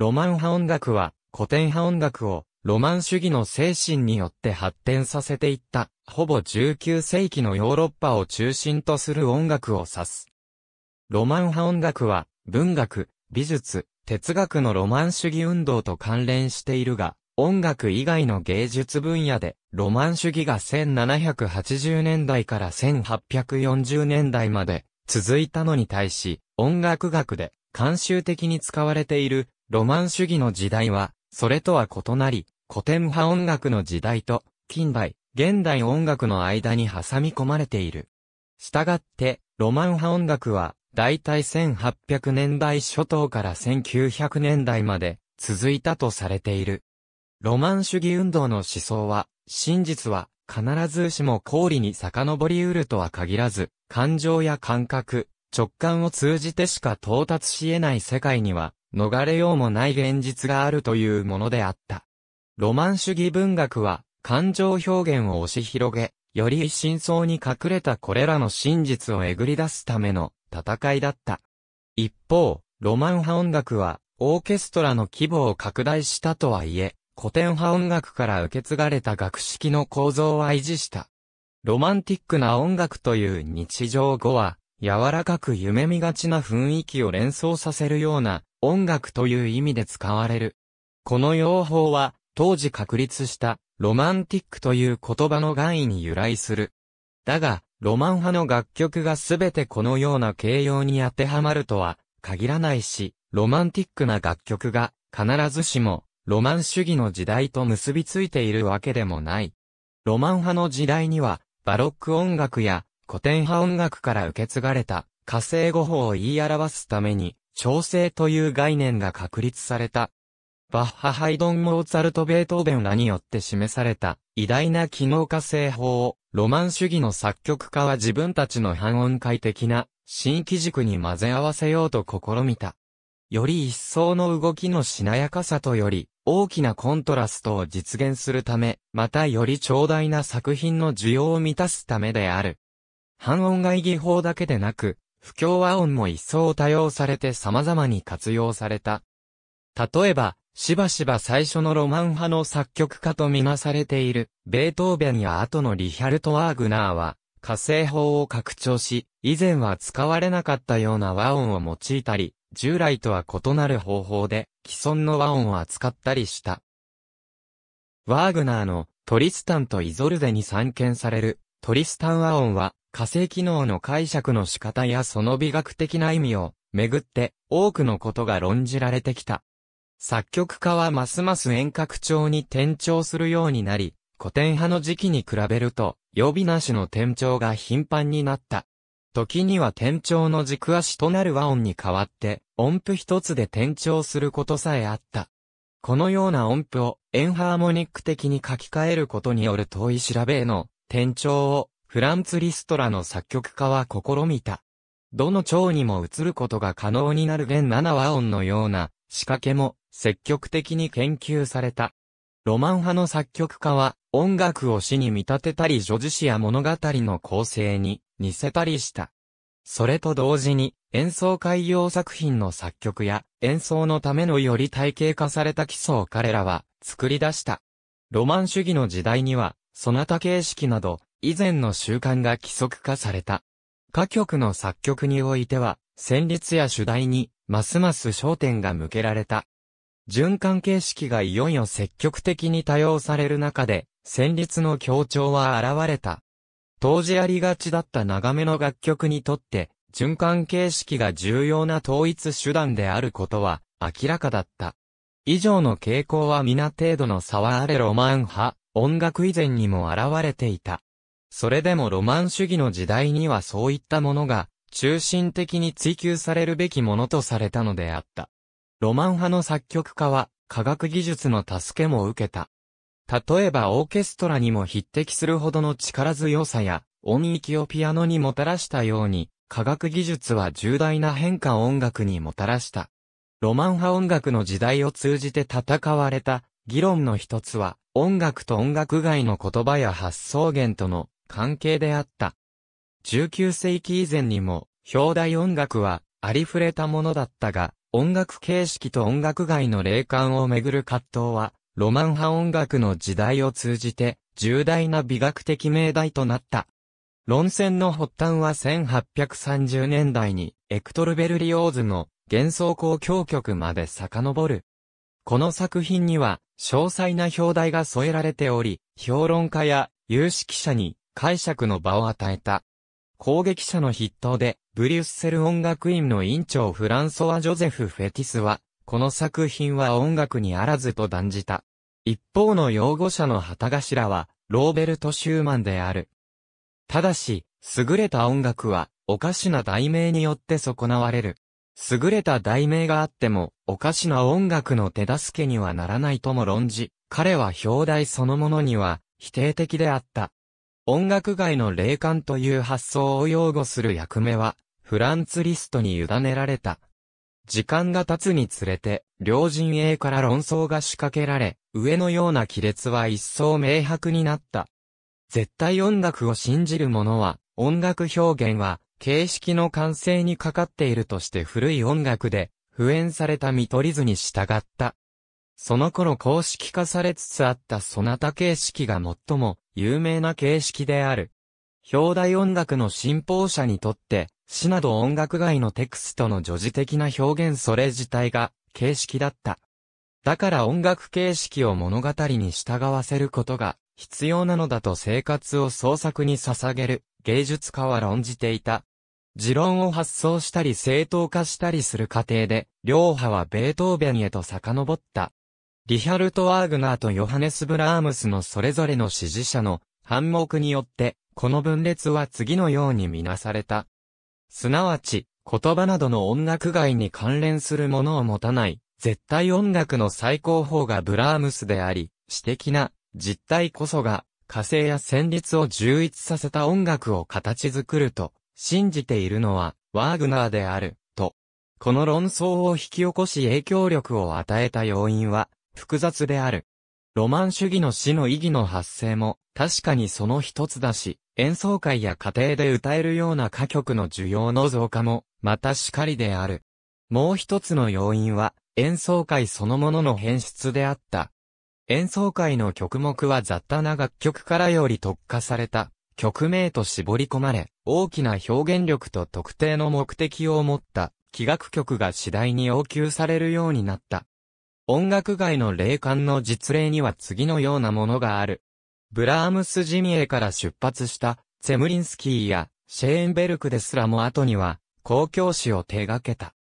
ロマン派音楽は古典派音楽をロマン主義の精神によって発展させていった、ほぼ19世紀のヨーロッパを中心とする音楽を指す。ロマン派音楽は文学、美術、哲学のロマン主義運動と関連しているが、音楽以外の芸術分野で、ロマン主義が1780年代から1840年代まで続いたのに対し、音楽学で慣習的に使われているロマン主義の時代は、それとは異なり、古典派音楽の時代と、近代、現代音楽の間に挟み込まれている。したがって、ロマン派音楽は、だいたい1800年代初頭から1900年代まで続いたとされている。ロマン主義運動の思想は、真実は必ずしも公理に遡り得るとは限らず、感情や感覚、直感を通じてしか到達し得ない世界には、逃れようもない現実があるというものであった。ロマン主義文学は、感情表現を押し広げ、より真相に隠れたこれらの真実をえぐり出すための戦いだった。一方、ロマン派音楽は、オーケストラの規模を拡大したとはいえ、古典派音楽から受け継がれた学識の構造は維持した。ロマンティックな音楽という日常語は、柔らかく夢見がちな雰囲気を連想させるような音楽という意味で使われる。この用法は、当時確立した、ロマンティックという言葉の含意に由来する。だが、ロマン派の楽曲がすべてこのような形容に当てはまるとは限らないし、ロマンティックな楽曲が必ずしもロマン主義の時代と結びついているわけでもない。ロマン派の時代にはバロック音楽や古典派音楽から受け継がれた火星語法を言い表すために調整という概念が確立された。バッハ・ハイドン・モーツァルト・ベートーベンらによって示された偉大な機能化製法を、ロマン主義の作曲家は自分たちの半音階的な新機軸に混ぜ合わせようと試みた。より一層の動きのしなやかさとより大きなコントラストを実現するため、またより長大な作品の需要を満たすためである。半音外技法だけでなく、不協和音も一層多用されて様々に活用された。例えば、しばしば最初のロマン派の作曲家とみなされている、ベートーベンや後のリヒャルト・ワーグナーは、火星法を拡張し、以前は使われなかったような和音を用いたり、従来とは異なる方法で、既存の和音を扱ったりした。ワーグナーのトリスタンとイゾルデに散見されるトリスタン和音は火星機能の解釈の仕方やその美学的な意味をめぐって多くのことが論じられてきた。作曲家はますます遠隔調に転調するようになり、古典派の時期に比べると、予備なしの転調が頻繁になった。時には転調の軸足となる和音に代わって、音符一つで転調することさえあった。このような音符をエンハーモニック的に書き換えることによる遠い調べへの転調をフランツ・リストラの作曲家は試みた。どの蝶にも映ることが可能になる弦7和音のような仕掛けも積極的に研究された。ロマン派の作曲家は音楽を詩に見立てたり叙事詩や物語の構成に似せたりした。それと同時に演奏会用作品の作曲や演奏のためのより体系化された基礎を彼らは作り出した。ロマン主義の時代には、そなた形式など以前の習慣が規則化された。歌曲の作曲においては、旋律や主題に、ますます焦点が向けられた。循環形式がいよいよ積極的に多用される中で、旋律の強調は現れた。当時ありがちだった長めの楽曲にとって、循環形式が重要な統一手段であることは明らかだった。以上の傾向は皆程度の差はあれロマン派、音楽以前にも現れていた。それでもロマン主義の時代にはそういったものが、中心的に追求されるべきものとされたのであった。ロマン派の作曲家は、科学技術の助けも受けた。例えばオーケストラにも匹敵するほどの力強さや、音域をピアノにもたらしたように、科学技術は重大な変化を音楽にもたらした。ロマン派音楽の時代を通じて戦われた議論の一つは、音楽と音楽外の言葉や発想源との関係であった。19世紀以前にも、表題音楽はありふれたものだったが、音楽形式と音楽外の霊感をめぐる葛藤は、ロマン派音楽の時代を通じて、重大な美学的命題となった。論戦の発端は1830年代に、エクトル・ベルリオーズの幻想交響曲まで遡る。この作品には、詳細な表題が添えられており、評論家や有識者に解釈の場を与えた。攻撃者の筆頭で、ブリュッセル音楽院の院長フランソワ・ジョゼフ・フェティスは、この作品は音楽にあらずと断じた。一方の擁護者の旗頭は、ローベルト・シューマンである。ただし、優れた音楽は、おかしな題名によって損なわれる。優れた題名があっても、おかしな音楽の手助けにはならないとも論じ、彼は表題そのものには、否定的であった。音楽界の霊感という発想を擁護する役目は、フランツ・リストに委ねられた。時間が経つにつれて、両陣営から論争が仕掛けられ、上のような亀裂は一層明白になった。絶対音楽を信じる者は、音楽表現は、形式の完成にかかっているとして古い音楽で、普遍された見取り図に従った。その頃公式化されつつあったそなた形式が最も有名な形式である。表題音楽の信奉者にとって、詩など音楽外のテクストの叙事的な表現それ自体が形式だった。だから音楽形式を物語に従わせることが必要なのだと生活を創作に捧げる芸術家は論じていた。持論を発想したり正当化したりする過程で、両派はベートーベンへと遡った。リヒャルト・ワーグナーとヨハネス・ブラームスのそれぞれの支持者の反目によって、この分裂は次のようにみなされた。すなわち、言葉などの音楽外に関連するものを持たない、絶対音楽の最高峰がブラームスであり、私的な実態こそが、火星や旋律を充実させた音楽を形作ると、信じているのは、ワーグナーである、と。この論争を引き起こし影響力を与えた要因は、複雑である。ロマン主義の死の意義の発生も、確かにその一つだし、演奏会や家庭で歌えるような歌曲の需要の増加も、またしかりである。もう一つの要因は、演奏会そのものの変質であった。演奏会の曲目は雑多な楽曲からより特化された、曲名と絞り込まれ、大きな表現力と特定の目的を持った、器楽曲が次第に要求されるようになった。音楽界の霊感の実例には次のようなものがある。ブラームス・ジミエから出発したツェムリンスキーやシェーンベルクですらも後には公共誌を手掛けた。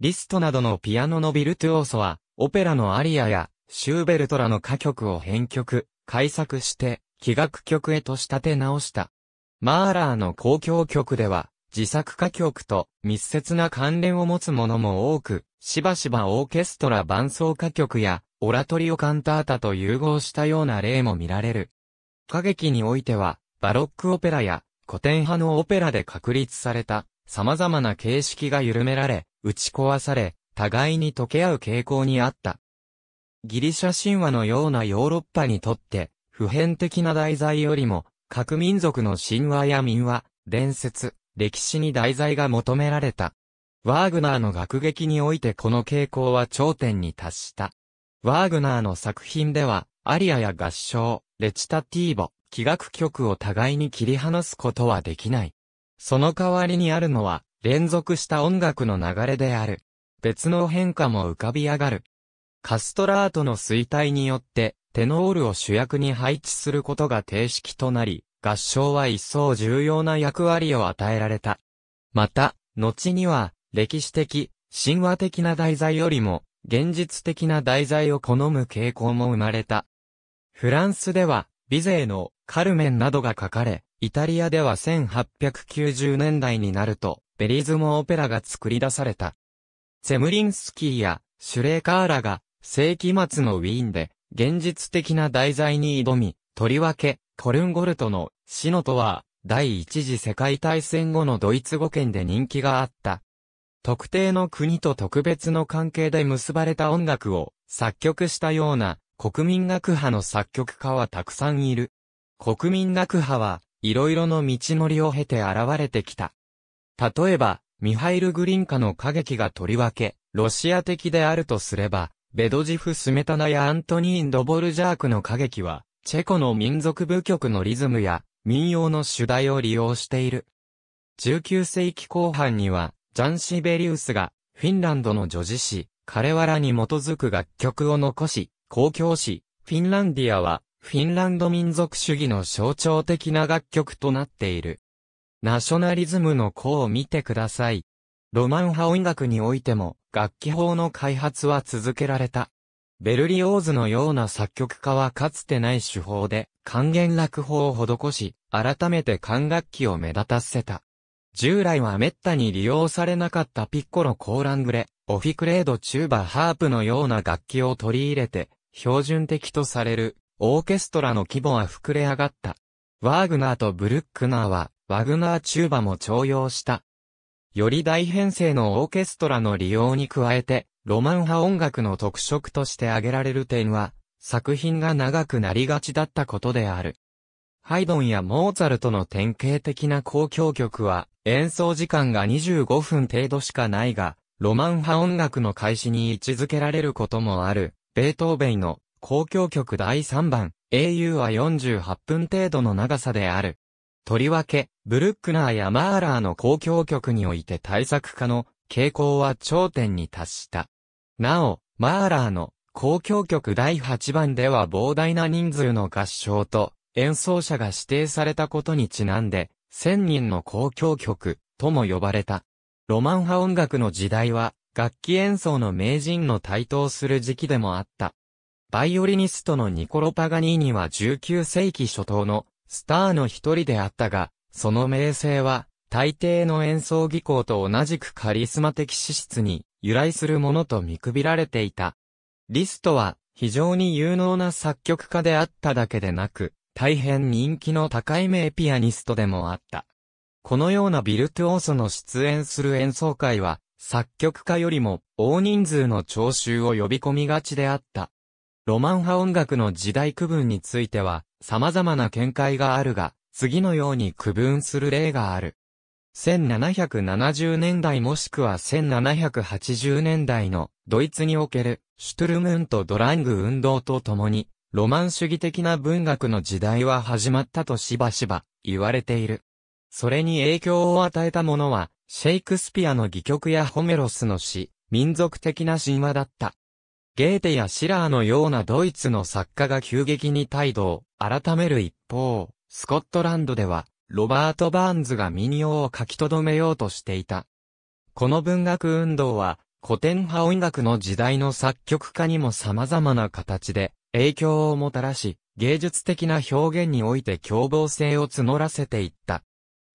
リストなどのピアノのビルトゥオーソはオペラのアリアやシューベルトらの歌曲を編曲、改作して器楽曲へと仕立て直した。マーラーの公共曲では自作歌曲と密接な関連を持つものも多く、しばしばオーケストラ伴奏歌曲や、オラトリオカンタータと融合したような例も見られる。歌劇においては、バロックオペラや古典派のオペラで確立された様々な形式が緩められ、打ち壊され、互いに溶け合う傾向にあった。ギリシャ神話のようなヨーロッパにとって、普遍的な題材よりも、各民族の神話や民話、伝説、歴史に題材が求められた。ワーグナーの学劇においてこの傾向は頂点に達した。ワーグナーの作品では、アリアや合唱、レチタティーボ、器楽曲を互いに切り離すことはできない。その代わりにあるのは、連続した音楽の流れである。別の変化も浮かび上がる。カストラートの衰退によって、テノールを主役に配置することが定式となり、合唱は一層重要な役割を与えられた。また、後には、歴史的、神話的な題材よりも、現実的な題材を好む傾向も生まれた。フランスでは、ビゼーのカルメンなどが書かれ、イタリアでは1890年代になると、ベリズモオペラが作り出された。ゼムリンスキーやシュレーカーラが世紀末のウィーンで現実的な題材に挑み、とりわけコルンゴルトの死のとは第一次世界大戦後のドイツ語圏で人気があった。特定の国と特別の関係で結ばれた音楽を作曲したような国民学派の作曲家はたくさんいる。国民学派は、いろいろの道のりを経て現れてきた。例えば、ミハイル・グリンカの歌劇がとりわけ、ロシア的であるとすれば、ベドジフ・スメタナやアントニーン・ドボルジャークの歌劇は、チェコの民族舞曲のリズムや、民謡の主題を利用している。19世紀後半には、ジャン・シベリウスが、フィンランドの女子誌、彼レに基づく楽曲を残し、公共誌、フィンランディアは、フィンランド民族主義の象徴的な楽曲となっている。ナショナリズムの子を見てください。ロマン派音楽においても、楽器法の開発は続けられた。ベルリオーズのような作曲家はかつてない手法で、還元楽法を施し、改めて管楽器を目立たせた。従来は滅多に利用されなかったピッコロコーラングレ、オフィクレードチューバーハープのような楽器を取り入れて、標準的とされる、オーケストラの規模は膨れ上がった。ワーグナーとブルックナーは、ワグナーチューバも徴用した。より大編成のオーケストラの利用に加えて、ロマン派音楽の特色として挙げられる点は、作品が長くなりがちだったことである。ハイドンやモーツァルトの典型的な公共曲は、演奏時間が25分程度しかないが、ロマン派音楽の開始に位置づけられることもある、ベートーベイの公共曲第3番、英雄は48分程度の長さである。とりわけ、ブルックナーやマーラーの公共曲において対策家の傾向は頂点に達した。なお、マーラーの公共曲第8番では膨大な人数の合唱と演奏者が指定されたことにちなんで、千人の交響曲とも呼ばれた。ロマン派音楽の時代は、楽器演奏の名人の台頭する時期でもあった。バイオリニストのニコロ・パガニーニは19世紀初頭のスターの一人であったが、その名声は、大抵の演奏技巧と同じくカリスマ的資質に由来するものと見くびられていた。リストは非常に有能な作曲家であっただけでなく、大変人気の高い名ピアニストでもあった。このようなビルトゥオーソの出演する演奏会は、作曲家よりも大人数の聴衆を呼び込みがちであった。ロマン派音楽の時代区分については、様々な見解があるが、次のように区分する例がある。1770年代もしくは1780年代のドイツにおけるシュトゥルムント・ドラング運動とともにロマン主義的な文学の時代は始まったとしばしば言われている。それに影響を与えたものは、シェイクスピアの戯曲やホメロスの詩、民族的な神話だった。ゲーテやシラーのようなドイツの作家が急激に態度を改める一方、スコットランドでは、ロバート・バーンズが民謡を書き留めようとしていた。この文学運動は、古典派音楽の時代の作曲家にも様々な形で影響をもたらし、芸術的な表現において凶暴性を募らせていった。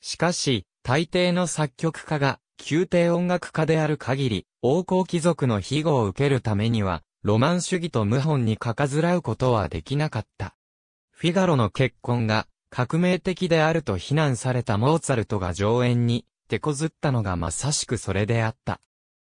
しかし、大抵の作曲家が、宮廷音楽家である限り、王侯貴族の庇護を受けるためには、ロマン主義と謀反にかかずらうことはできなかった。フィガロの結婚が、革命的であると非難されたモーツァルトが上演に、手こずったのがまさしくそれであった。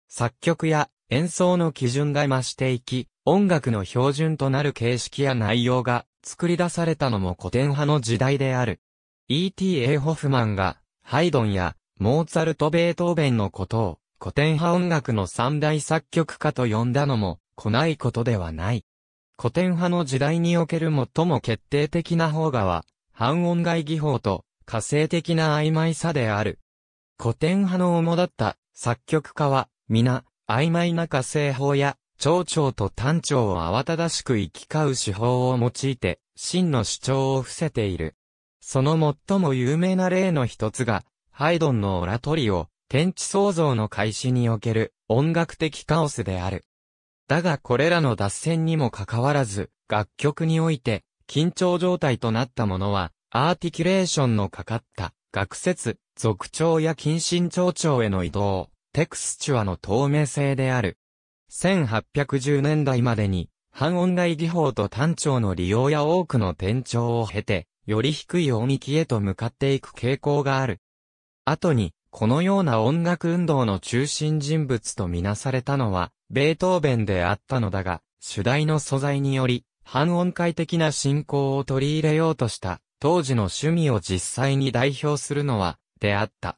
作曲や演奏の基準が増していき、音楽の標準となる形式や内容が作り出されたのも古典派の時代である。E.T.A. ホフマンが、ハイドンや、モーツァルト・ベートーベンのことを、古典派音楽の三大作曲家と呼んだのも、来ないことではない。古典派の時代における最も決定的な方画は、半音外技法と、火星的な曖昧さである。古典派の主だった作曲家は、皆、曖昧な火星法や町長と単調を慌ただしく行き交う手法を用いて、真の主張を伏せている。その最も有名な例の一つが、ハイドンのオラトリオ、天地創造の開始における音楽的カオスである。だがこれらの脱線にもかかわらず、楽曲において、緊張状態となったものは、アーティキュレーションのかかった、学説、俗調や近親長々への移動、テクスチュアの透明性である。1810年代までに、半音外技法と単調の利用や多くの転調を経て、より低い音域へと向かっていく傾向がある。後に、このような音楽運動の中心人物とみなされたのは、ベートーベンであったのだが、主題の素材により、半音階的な進行を取り入れようとした、当時の趣味を実際に代表するのは、であった。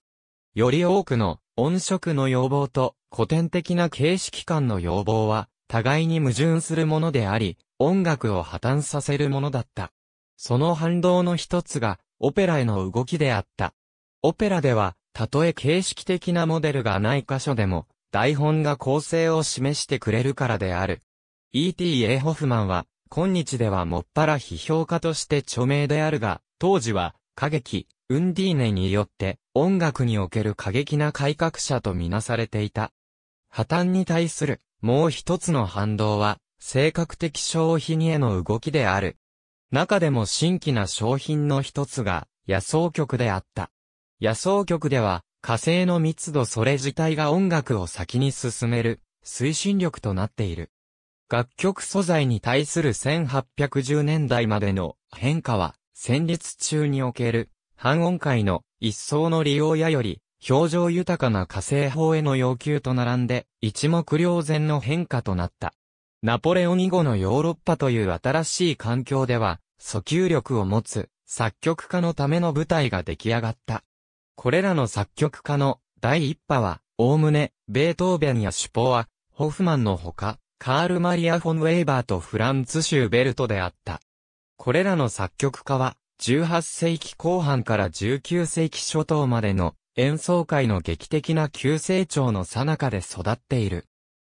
より多くの音色の要望と古典的な形式感の要望は、互いに矛盾するものであり、音楽を破綻させるものだった。その反動の一つが、オペラへの動きであった。オペラでは、たとえ形式的なモデルがない箇所でも、台本が構成を示してくれるからである。E.T. a ホフマンは、今日ではもっぱら批評家として著名であるが、当時は、歌劇、ウンディーネによって、音楽における過激な改革者とみなされていた。破綻に対する、もう一つの反動は、性格的消費にへの動きである。中でも新規な商品の一つが、野草曲であった。野草曲では、火星の密度それ自体が音楽を先に進める、推進力となっている。楽曲素材に対する1810年代までの変化は、戦日中における、半音階の一層の利用やより、表情豊かな火星法への要求と並んで、一目瞭然の変化となった。ナポレオン以後のヨーロッパという新しい環境では、訴求力を持つ、作曲家のための舞台が出来上がった。これらの作曲家の第一波は、おおむね、ベートーベンやシュポワ、ホフマンのほか、カール・マリア・フォン・ウェイバーとフランツ・シューベルトであった。これらの作曲家は、18世紀後半から19世紀初頭までの演奏会の劇的な急成長の最中で育っている。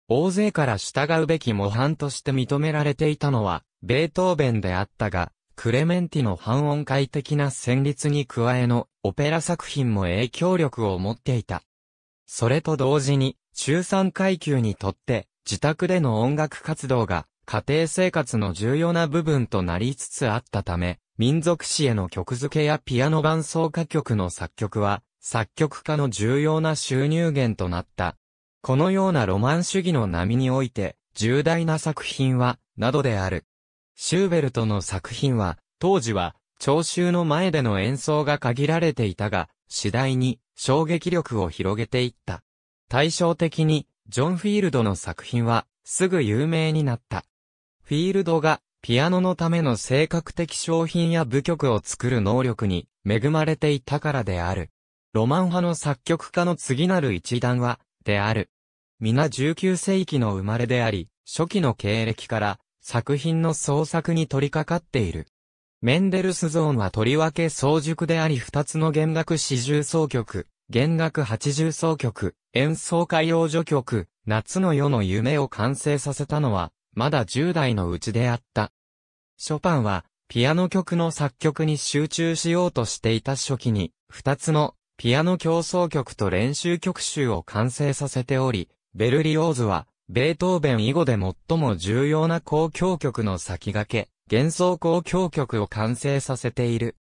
大勢から従うべき模範として認められていたのは、ベートーベンであったが、クレメンティの半音階的な旋律に加えのオペラ作品も影響力を持っていた。それと同時に、中産階級にとって自宅での音楽活動が家庭生活の重要な部分となりつつあったため、民族史への曲付けやピアノ伴奏歌曲の作曲は作曲家の重要な収入源となった。このようなロマン主義の波において、重大な作品は、などである。シューベルトの作品は、当時は、聴衆の前での演奏が限られていたが、次第に、衝撃力を広げていった。対照的に、ジョン・フィールドの作品は、すぐ有名になった。フィールドが、ピアノのための性格的商品や部曲を作る能力に、恵まれていたからである。ロマン派の作曲家の次なる一段は、である。皆19世紀の生まれであり、初期の経歴から作品の創作に取り掛かっている。メンデルスゾーンはとりわけ早熟であり二つの弦楽四重奏曲、弦楽八重奏曲、演奏会用助曲、夏の夜の夢を完成させたのは、まだ10代のうちであった。ショパンは、ピアノ曲の作曲に集中しようとしていた初期に、二つのピアノ競争曲と練習曲集を完成させており、ベルリオーズは、ベートーベン以後で最も重要な交響曲の先駆け、幻想交響曲を完成させている。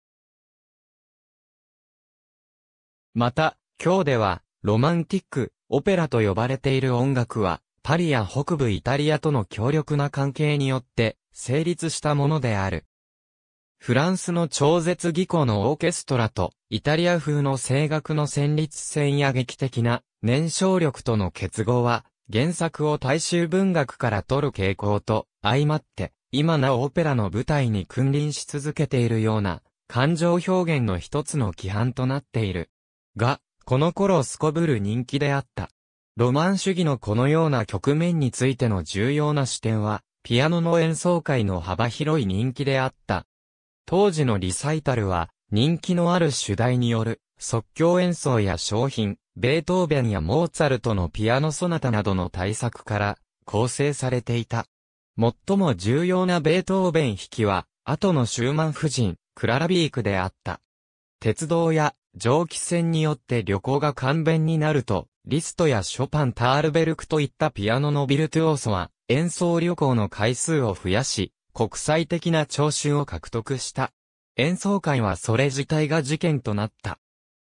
また、今日では、ロマンティック、オペラと呼ばれている音楽は、パリや北部イタリアとの強力な関係によって、成立したものである。フランスの超絶技巧のオーケストラと、イタリア風の声楽の旋律線や劇的な燃焼力との結合は、原作を大衆文学から取る傾向と、相まって、今なおオペラの舞台に君臨し続けているような、感情表現の一つの規範となっている。が、この頃すこぶる人気であった。ロマン主義のこのような局面についての重要な視点は、ピアノの演奏会の幅広い人気であった。当時のリサイタルは、人気のある主題による、即興演奏や商品、ベートーベンやモーツァルトのピアノソナタなどの大作から、構成されていた。最も重要なベートーベン弾きは、後のシューマン夫人、クララビークであった。鉄道や蒸気船によって旅行が簡便になると、リストやショパン・タールベルクといったピアノのビルトゥオーソは、演奏旅行の回数を増やし、国際的な聴衆を獲得した。演奏会はそれ自体が事件となった。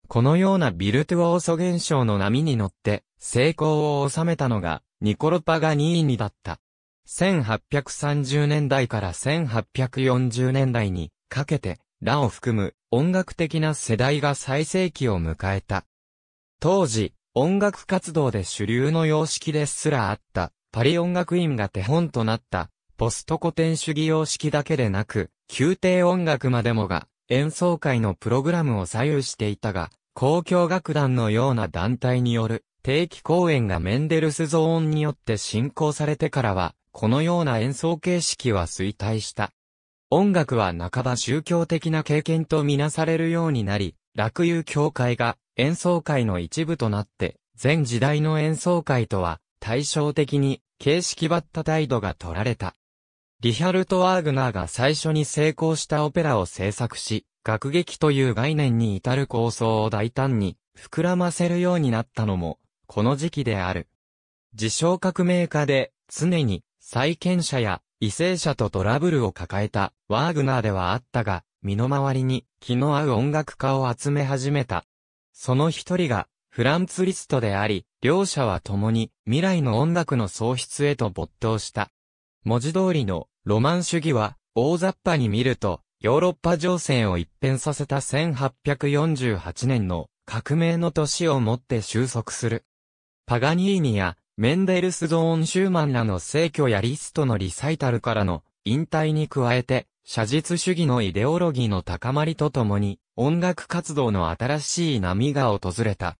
このようなビルトゥオーソ現象の波に乗って成功を収めたのがニコロパガニーニだった。1830年代から1840年代にかけてラを含む音楽的な世代が最盛期を迎えた。当時、音楽活動で主流の様式ですらあったパリ音楽院が手本となったポスト古典主義様式だけでなく、宮廷音楽までもが、演奏会のプログラムを左右していたが、交響楽団のような団体による定期公演がメンデルスゾーンによって進行されてからは、このような演奏形式は衰退した。音楽は半ば宗教的な経験とみなされるようになり、落友協会が演奏会の一部となって、全時代の演奏会とは対照的に形式ばった態度が取られた。リヒャルト・ワーグナーが最初に成功したオペラを制作し、学劇という概念に至る構想を大胆に膨らませるようになったのも、この時期である。自称革命家で、常に債権者や異性者とトラブルを抱えたワーグナーではあったが、身の回りに気の合う音楽家を集め始めた。その一人がフランツ・リストであり、両者は共に未来の音楽の創出へと没頭した。文字通りのロマン主義は大雑把に見るとヨーロッパ情勢を一変させた1848年の革命の年をもって収束する。パガニーニやメンデルスゾーン・シューマンらの聖居やリストのリサイタルからの引退に加えて、写実主義のイデオロギーの高まりとともに、音楽活動の新しい波が訪れた。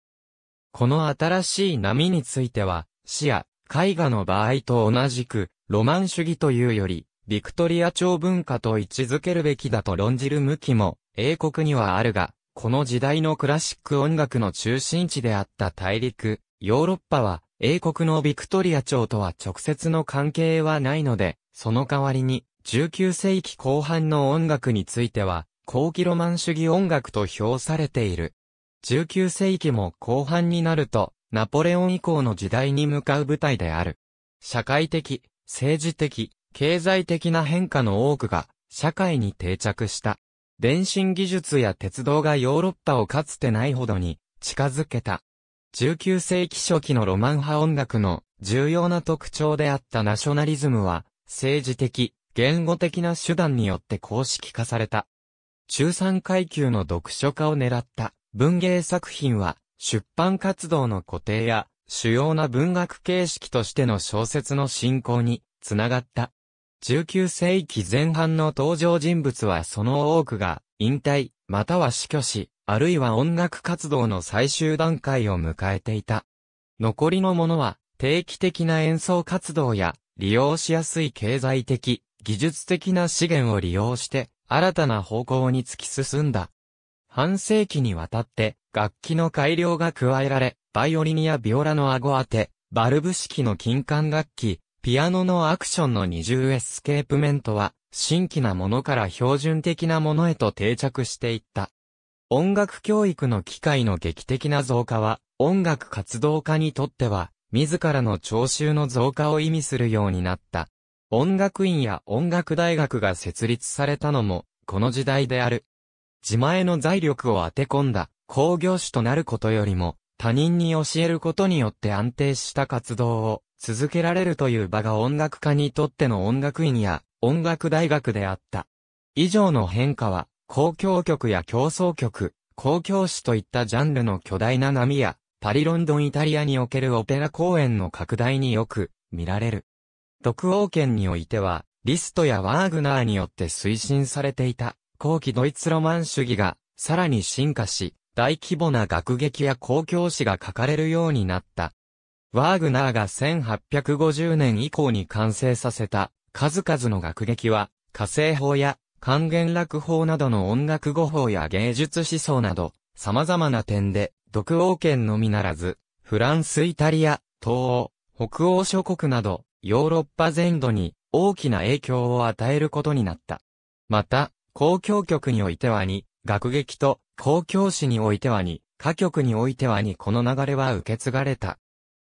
この新しい波については、詩や絵画の場合と同じく、ロマン主義というより、ビクトリア朝文化と位置づけるべきだと論じる向きも、英国にはあるが、この時代のクラシック音楽の中心地であった大陸、ヨーロッパは、英国のビクトリア朝とは直接の関係はないので、その代わりに、19世紀後半の音楽については、後期ロマン主義音楽と評されている。19世紀も後半になると、ナポレオン以降の時代に向かう舞台である。社会的、政治的、経済的な変化の多くが社会に定着した。電信技術や鉄道がヨーロッパをかつてないほどに近づけた。19世紀初期のロマン派音楽の重要な特徴であったナショナリズムは政治的、言語的な手段によって公式化された。中産階級の読書家を狙った文芸作品は出版活動の固定や主要な文学形式としての小説の進行に、つながった。19世紀前半の登場人物はその多くが、引退、または死去し、あるいは音楽活動の最終段階を迎えていた。残りのものは、定期的な演奏活動や、利用しやすい経済的、技術的な資源を利用して、新たな方向に突き進んだ。半世紀にわたって、楽器の改良が加えられ、バイオリンやビオラの顎当て、バルブ式の金管楽器、ピアノのアクションの二重エスケープメントは、新規なものから標準的なものへと定着していった。音楽教育の機会の劇的な増加は、音楽活動家にとっては、自らの聴衆の増加を意味するようになった。音楽院や音楽大学が設立されたのも、この時代である。自前の財力を当て込んだ工業種となることよりも、他人に教えることによって安定した活動を続けられるという場が音楽家にとっての音楽院や音楽大学であった。以上の変化は、公共曲や競争曲、公共詩といったジャンルの巨大な波や、パリロンドンイタリアにおけるオペラ公演の拡大によく見られる。独王権においては、リストやワーグナーによって推進されていた、後期ドイツロマン主義が、さらに進化し、大規模な学劇や公共史が書かれるようになった。ワーグナーが1850年以降に完成させた数々の学劇は、火星法や還元楽法などの音楽語法や芸術思想など、様々な点で、独王権のみならず、フランス、イタリア、東欧、北欧諸国など、ヨーロッパ全土に大きな影響を与えることになった。また、公共局においてはに、学劇と公共史においてはに、歌曲においてはにこの流れは受け継がれた。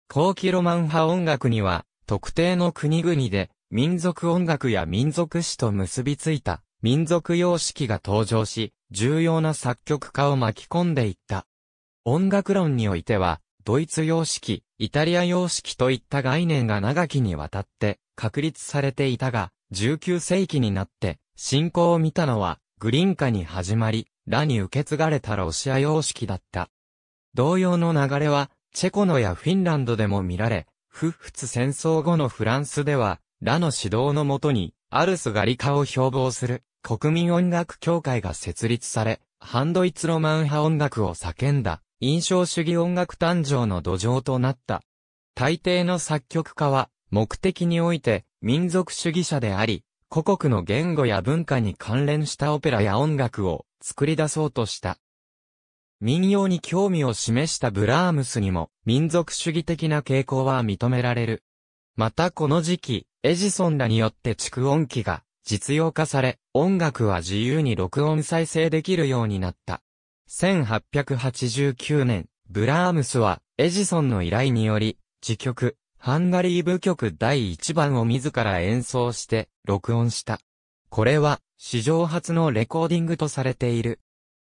後期ロマン派音楽には、特定の国々で、民族音楽や民族史と結びついた、民族様式が登場し、重要な作曲家を巻き込んでいった。音楽論においては、ドイツ様式、イタリア様式といった概念が長きにわたって確立されていたが、19世紀になって、進行を見たのは、グリンカに始まり、ラに受け継がれたロシア様式だった。同様の流れは、チェコのやフィンランドでも見られ、フフツ戦争後のフランスでは、ラの指導のもとに、アルスガリカを標榜する国民音楽協会が設立され、ハンドイツロマン派音楽を叫んだ、印象主義音楽誕生の土壌となった。大抵の作曲家は、目的において、民族主義者であり、古国の言語や文化に関連したオペラや音楽を作り出そうとした。民謡に興味を示したブラームスにも民族主義的な傾向は認められる。またこの時期、エジソンらによって蓄音機が実用化され、音楽は自由に録音再生できるようになった。1889年、ブラームスはエジソンの依頼により、自曲、ハンガリー部曲第1番を自ら演奏して録音した。これは史上初のレコーディングとされている。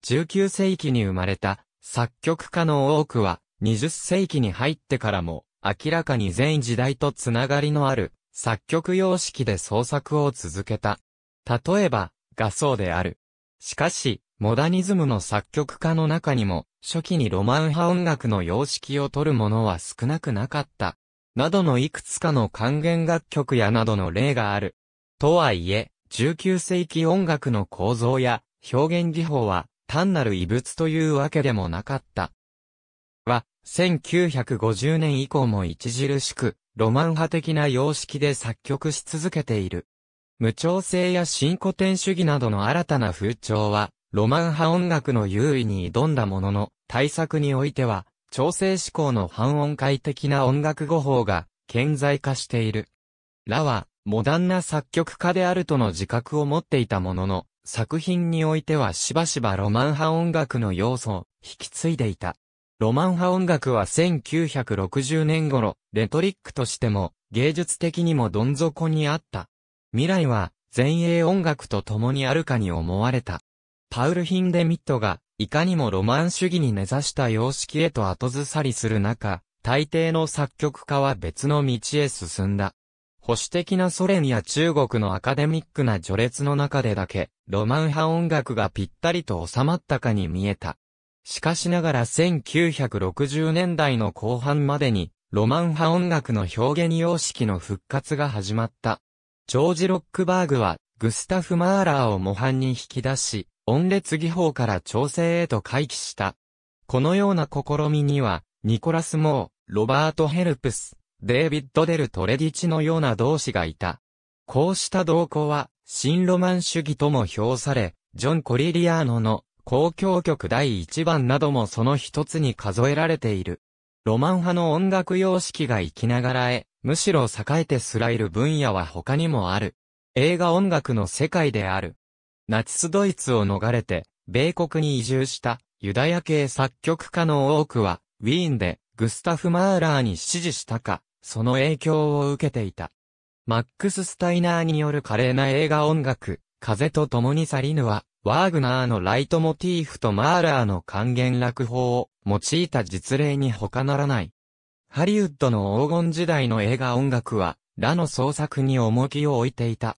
19世紀に生まれた作曲家の多くは20世紀に入ってからも明らかに全時代とつながりのある作曲様式で創作を続けた。例えば、画奏である。しかし、モダニズムの作曲家の中にも、初期にロマン派音楽の様式を取るものは少なくなかった。などのいくつかの還元楽曲やなどの例がある。とはいえ、19世紀音楽の構造や表現技法は単なる異物というわけでもなかった。は、1950年以降も著しく、ロマン派的な様式で作曲し続けている。無調整や新古典主義などの新たな風潮は、ロマン派音楽の優位に挑んだものの、対策においては、調整思考の半音階的な音楽語法が顕在化している。ラは、モダンな作曲家であるとの自覚を持っていたものの、作品においてはしばしばロマン派音楽の要素を引き継いでいた。ロマン派音楽は1960年頃、レトリックとしても、芸術的にもどん底にあった。未来は、前衛音楽と共にあるかに思われた。パウル・ヒンデミットが、いかにもロマン主義に根ざした様式へと後ずさりする中、大抵の作曲家は別の道へ進んだ。保守的なソ連や中国のアカデミックな序列の中でだけ、ロマン派音楽がぴったりと収まったかに見えた。しかしながら1960年代の後半までに、ロマン派音楽の表現様式の復活が始まった。ジョージ・ロックバーグは、グスタフ・マーラーを模範に引き出し、音列技法から調整へと回帰した。このような試みには、ニコラス・モー、ロバート・ヘルプス、デイビッド・デル・トレディチのような同志がいた。こうした動向は、新ロマン主義とも評され、ジョン・コリリアーノの交響曲第1番などもその一つに数えられている。ロマン派の音楽様式が生きながらえ、むしろ栄えてすらいる分野は他にもある。映画音楽の世界である。ナチスドイツを逃れて、米国に移住したユダヤ系作曲家の多くは、ウィーンでグスタフ・マーラーに支持したか、その影響を受けていた。マックス・スタイナーによる華麗な映画音楽、風と共に去りぬは、ワーグナーのライトモティーフとマーラーの還元落法を用いた実例に他ならない。ハリウッドの黄金時代の映画音楽は、ラの創作に重きを置いていた。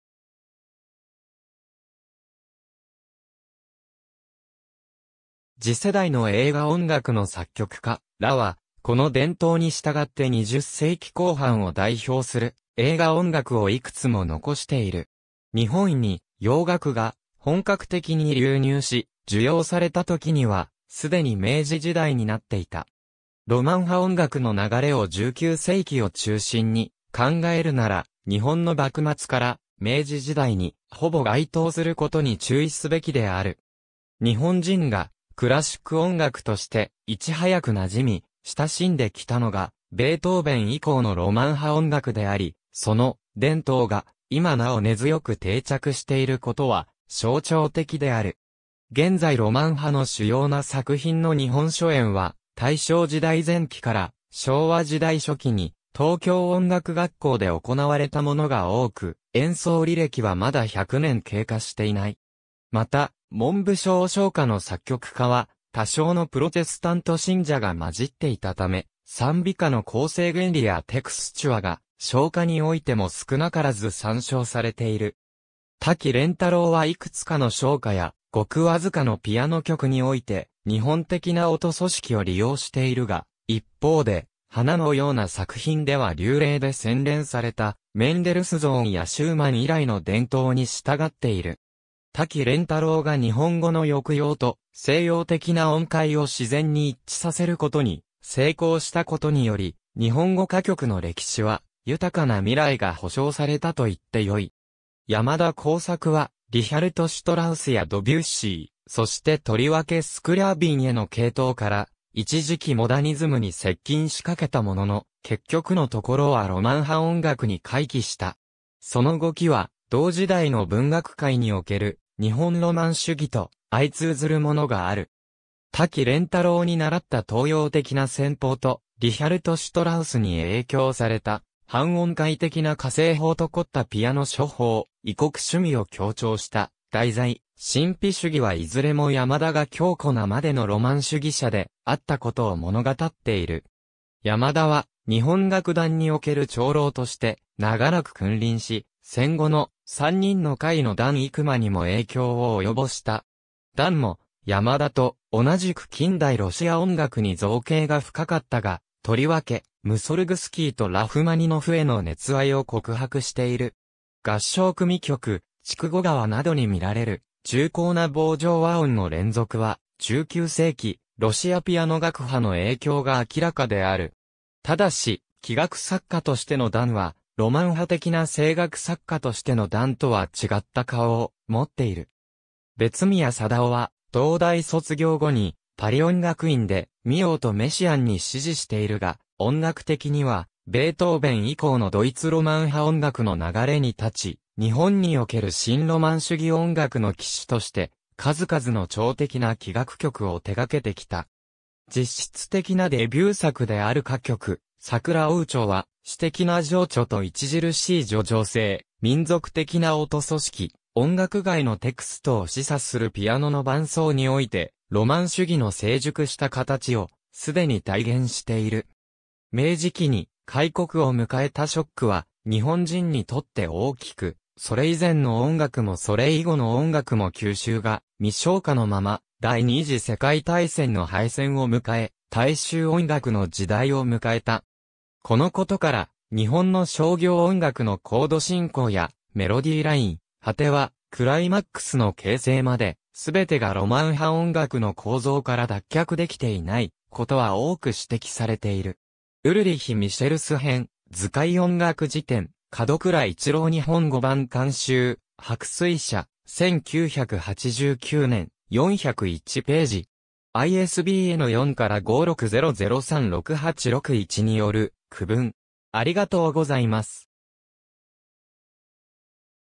次世代の映画音楽の作曲家らは、この伝統に従って20世紀後半を代表する映画音楽をいくつも残している。日本に洋楽が本格的に流入し、受容された時には、すでに明治時代になっていた。ロマン派音楽の流れを19世紀を中心に考えるなら、日本の幕末から明治時代にほぼ該当することに注意すべきである。日本人がクラシック音楽として、いち早く馴染み、親しんできたのが、ベートーベン以降のロマン派音楽であり、その伝統が今なお根強く定着していることは象徴的である。現在ロマン派の主要な作品の日本書演は、大正時代前期から昭和時代初期に東京音楽学校で行われたものが多く、演奏履歴はまだ100年経過していない。また、文部省唱歌の作曲家は、多少のプロテスタント信者が混じっていたため、賛美歌の構成原理やテクスチュアが、唱歌においても少なからず参照されている。滝蓮太郎はいくつかの唱歌や、ごくわずかのピアノ曲において、日本的な音組織を利用しているが、一方で、花のような作品では流麗で洗練された、メンデルスゾーンやシューマン以来の伝統に従っている。滝連太郎が日本語の抑揚と西洋的な音階を自然に一致させることに成功したことにより、日本語歌曲の歴史は豊かな未来が保証されたと言ってよい。山田耕作は、リヒャルト・シュトラウスやドビュッシー、そしてとりわけスクラービンへの系統から、一時期モダニズムに接近しかけたものの、結局のところはロマン派音楽に回帰した。その動きは、同時代の文学界における日本ロマン主義と相通ずるものがある。滝蓮太郎に習った東洋的な戦法と、リヒャルト・シュトラウスに影響された、半音階的な火星法と凝ったピアノ処方、異国趣味を強調した、題材、神秘主義はいずれも山田が強固なまでのロマン主義者であったことを物語っている。山田は日本楽団における長老として長らく君臨し、戦後の三人の会の段幾間にも影響を及ぼした。段も山田と同じく近代ロシア音楽に造形が深かったが、とりわけ、ムソルグスキーとラフマニノフへの熱愛を告白している。合唱組曲、筑後川などに見られる、重厚な棒状和音の連続は、19世紀、ロシアピアノ学派の影響が明らかである。ただし、器楽作家としての段は、ロマン派的な声楽作家としての段とは違った顔を持っている。別宮貞夫は、東大卒業後に、パリ音楽院で、ミオとメシアンに支持しているが、音楽的には、ベートーベン以降のドイツロマン派音楽の流れに立ち、日本における新ロマン主義音楽の騎手として、数々の超的な器楽曲を手掛けてきた。実質的なデビュー作である歌曲、桜王朝は、私的な情緒と著しい叙情性、民族的な音組織、音楽外のテクストを示唆するピアノの伴奏において、ロマン主義の成熟した形を、すでに体現している。明治期に、開国を迎えたショックは、日本人にとって大きく、それ以前の音楽もそれ以後の音楽も吸収が未消化のまま、第二次世界大戦の敗戦を迎え、大衆音楽の時代を迎えた。このことから、日本の商業音楽のコード進行やメロディーライン、果てはクライマックスの形成まで、すべてがロマン派音楽の構造から脱却できていないことは多く指摘されている。ウルリヒ・ミシェルス編、図解音楽辞典、角倉一郎日本語版監修、白水社、1989年、401ページ。ISBN4 から560036861による、区分。ありがとうございます。